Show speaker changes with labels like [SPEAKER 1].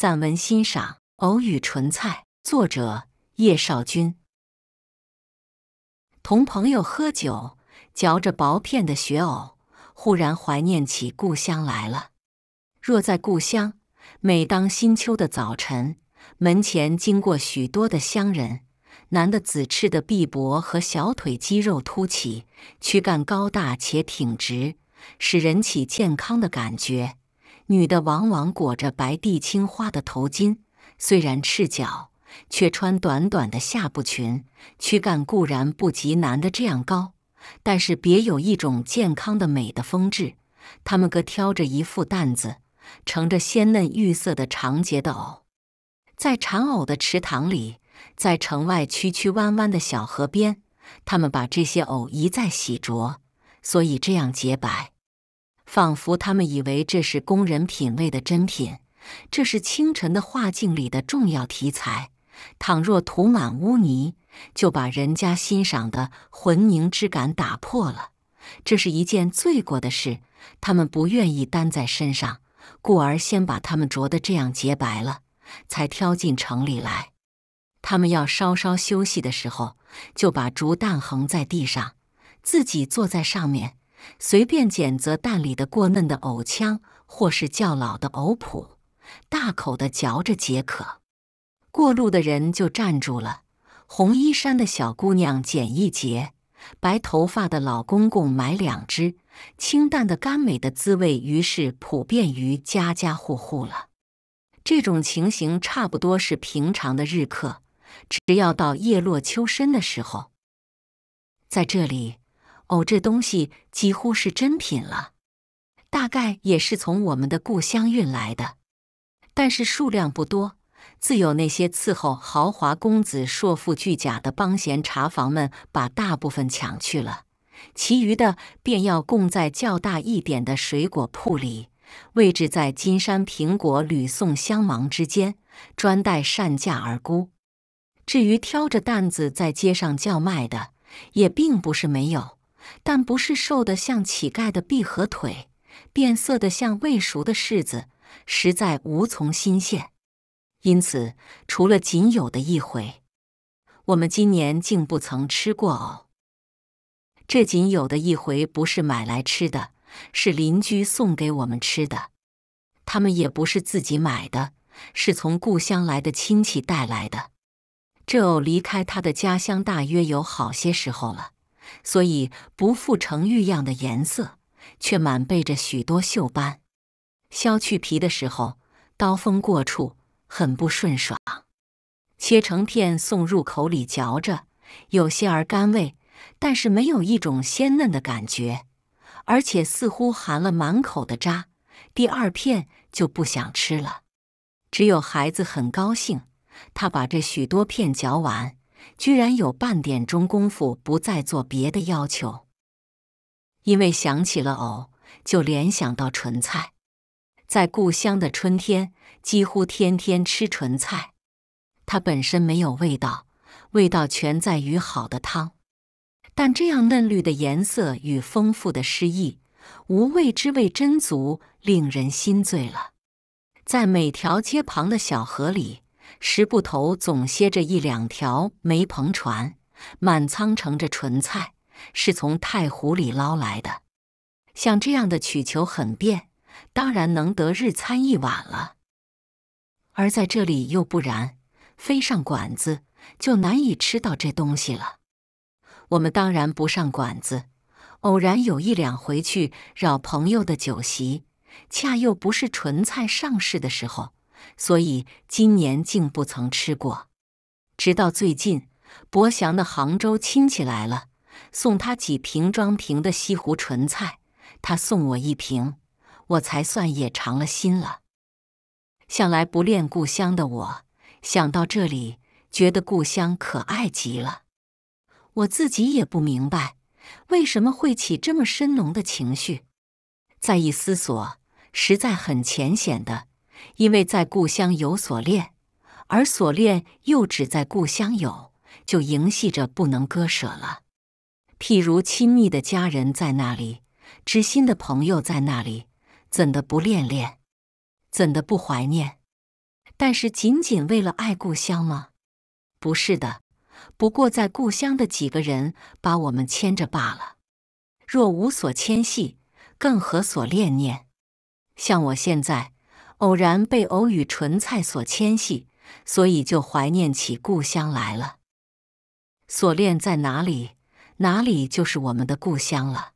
[SPEAKER 1] 散文欣赏《偶与莼菜》，作者叶绍钧。同朋友喝酒，嚼着薄片的雪藕，忽然怀念起故乡来了。若在故乡，每当新秋的早晨，门前经过许多的乡人，男的紫赤的臂膊和小腿肌肉凸起，躯干高大且挺直，使人起健康的感觉。女的往往裹着白地青花的头巾，虽然赤脚，却穿短短的下部裙。躯干固然不及男的这样高，但是别有一种健康的美的风致。他们各挑着一副担子，盛着鲜嫩玉色的长节的藕，在产藕的池塘里，在城外曲曲弯弯的小河边，他们把这些藕一再洗濯，所以这样洁白。仿佛他们以为这是供人品味的珍品，这是清晨的画境里的重要题材。倘若涂满污泥，就把人家欣赏的浑凝之感打破了，这是一件罪过的事。他们不愿意担在身上，故而先把它们啄得这样洁白了，才挑进城里来。他们要稍稍休息的时候，就把竹担横在地上，自己坐在上面。随便拣择蛋里的过嫩的藕腔，或是较老的藕脯，大口的嚼着解渴。过路的人就站住了。红衣衫的小姑娘拣一截，白头发的老公公买两只。清淡的甘美的滋味，于是普遍于家家户户了。这种情形差不多是平常的日客。只要到叶落秋深的时候，在这里。哦，这东西几乎是珍品了，大概也是从我们的故乡运来的，但是数量不多。自有那些伺候豪华公子、硕富巨贾的帮闲茶房们把大部分抢去了，其余的便要供在较大一点的水果铺里，位置在金山苹果、吕宋香芒之间，专待善价而沽。至于挑着担子在街上叫卖的，也并不是没有。但不是瘦的像乞丐的臂和腿，变色的像未熟的柿子，实在无从新鲜。因此，除了仅有的一回，我们今年竟不曾吃过藕。这仅有的一回不是买来吃的，是邻居送给我们吃的。他们也不是自己买的，是从故乡来的亲戚带来的。这藕离开他的家乡，大约有好些时候了。所以不复成玉样的颜色，却满背着许多锈斑。削去皮的时候，刀锋过处很不顺爽。切成片送入口里嚼着，有些儿甘味，但是没有一种鲜嫩的感觉，而且似乎含了满口的渣。第二片就不想吃了。只有孩子很高兴，他把这许多片嚼完。居然有半点钟功夫不再做别的要求，因为想起了藕，就联想到纯菜。在故乡的春天，几乎天天吃纯菜。它本身没有味道，味道全在于好的汤。但这样嫩绿的颜色与丰富的诗意，无味之味真足，令人心醉了。在每条街旁的小河里。石埠头总歇着一两条煤篷船，满仓盛着纯菜，是从太湖里捞来的。像这样的取求很便，当然能得日餐一碗了。而在这里又不然，非上馆子就难以吃到这东西了。我们当然不上馆子，偶然有一两回去扰朋友的酒席，恰又不是纯菜上市的时候。所以今年竟不曾吃过，直到最近，伯祥的杭州亲戚来了，送他几瓶装瓶的西湖莼菜，他送我一瓶，我才算也尝了心了。向来不恋故乡的我，想到这里，觉得故乡可爱极了。我自己也不明白，为什么会起这么深浓的情绪。再一思索，实在很浅显的。因为在故乡有所恋，而所恋又只在故乡有，就萦系着不能割舍了。譬如亲密的家人在那里，知心的朋友在那里，怎的不恋恋？怎的不怀念？但是仅仅为了爱故乡吗？不是的。不过在故乡的几个人把我们牵着罢了。若无所牵系，更何所恋念？像我现在。偶然被偶与莼菜所牵系，所以就怀念起故乡来了。锁链在哪里，哪里就是我们的故乡了。